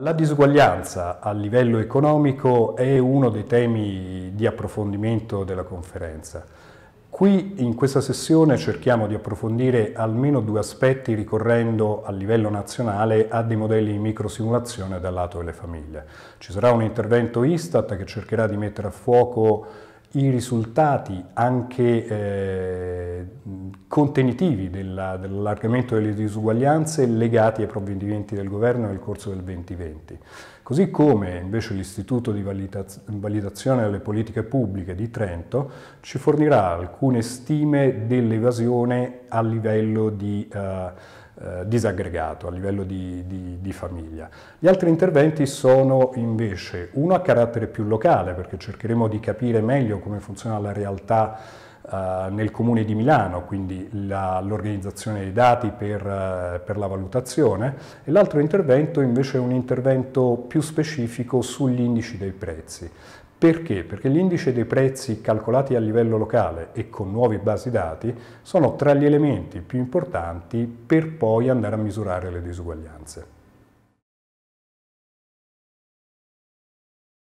La disuguaglianza a livello economico è uno dei temi di approfondimento della conferenza. Qui in questa sessione cerchiamo di approfondire almeno due aspetti ricorrendo a livello nazionale a dei modelli di microsimulazione dal lato delle famiglie. Ci sarà un intervento Istat che cercherà di mettere a fuoco i risultati anche eh, contenitivi dell'allargamento delle disuguaglianze legati ai provvedimenti del governo nel corso del 2020. Così come invece l'Istituto di Validazione delle Politiche Pubbliche di Trento ci fornirà alcune stime dell'evasione a livello di... Eh, eh, disaggregato a livello di, di, di, famiglia. Gli altri interventi sono invece uno a carattere più locale, perché cercheremo di capire meglio come funziona la realtà eh, nel comune di Milano, quindi l'organizzazione dei dati per, eh, per, la valutazione, e l'altro intervento invece è un intervento più specifico sugli indici dei prezzi, perché? Perché l'indice dei prezzi calcolati a livello locale e con nuovi basi dati sono tra gli elementi più importanti per poi andare a misurare le disuguaglianze.